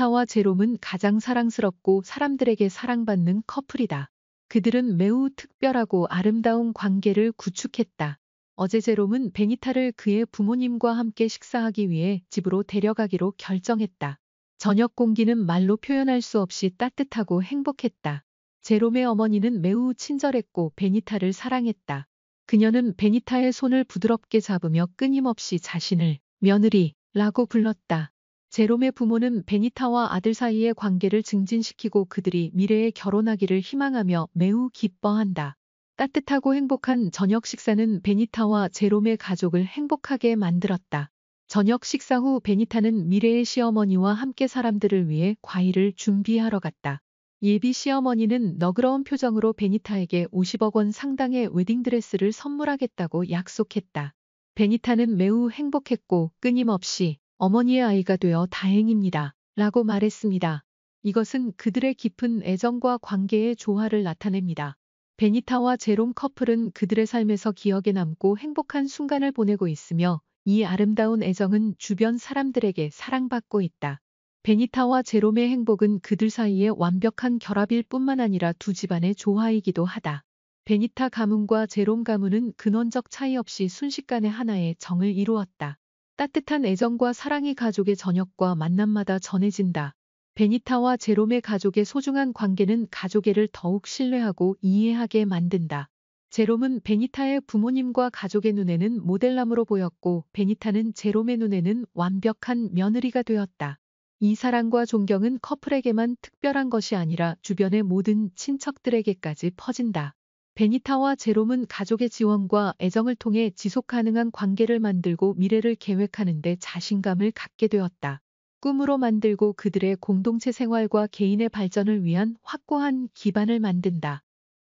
리타와 제롬은 가장 사랑스럽고 사람들에게 사랑받는 커플이다. 그들은 매우 특별하고 아름다운 관계를 구축했다. 어제 제롬은 베니타를 그의 부모님과 함께 식사하기 위해 집으로 데려가기로 결정했다. 저녁 공기는 말로 표현할 수 없이 따뜻하고 행복했다. 제롬의 어머니는 매우 친절했고 베니타를 사랑했다. 그녀는 베니타의 손을 부드럽게 잡으며 끊임없이 자신을 며느리라고 불렀다. 제롬의 부모는 베니타와 아들 사이의 관계를 증진시키고 그들이 미래에 결혼하기를 희망하며 매우 기뻐한다. 따뜻하고 행복한 저녁 식사는 베니타와 제롬의 가족을 행복하게 만들었다. 저녁 식사 후 베니타는 미래의 시어머니와 함께 사람들을 위해 과일을 준비하러 갔다. 예비 시어머니는 너그러운 표정으로 베니타에게 50억 원 상당의 웨딩드레스를 선물하겠다고 약속했다. 베니타는 매우 행복했고 끊임없이 어머니의 아이가 되어 다행입니다. 라고 말했습니다. 이것은 그들의 깊은 애정과 관계의 조화를 나타냅니다. 베니타와 제롬 커플은 그들의 삶에서 기억에 남고 행복한 순간을 보내고 있으며 이 아름다운 애정은 주변 사람들에게 사랑받고 있다. 베니타와 제롬의 행복은 그들 사이의 완벽한 결합일 뿐만 아니라 두 집안의 조화이기도 하다. 베니타 가문과 제롬 가문은 근원적 차이 없이 순식간에 하나의 정을 이루었다. 따뜻한 애정과 사랑이 가족의 저녁과 만남마다 전해진다. 베니타와 제롬의 가족의 소중한 관계는 가족애를 더욱 신뢰하고 이해하게 만든다. 제롬은 베니타의 부모님과 가족의 눈에는 모델남으로 보였고 베니타는 제롬의 눈에는 완벽한 며느리가 되었다. 이 사랑과 존경은 커플에게만 특별한 것이 아니라 주변의 모든 친척들에게까지 퍼진다. 베니타와 제롬은 가족의 지원과 애정을 통해 지속 가능한 관계를 만들고 미래를 계획하는데 자신감을 갖게 되었다. 꿈으로 만들고 그들의 공동체 생활과 개인의 발전을 위한 확고한 기반을 만든다.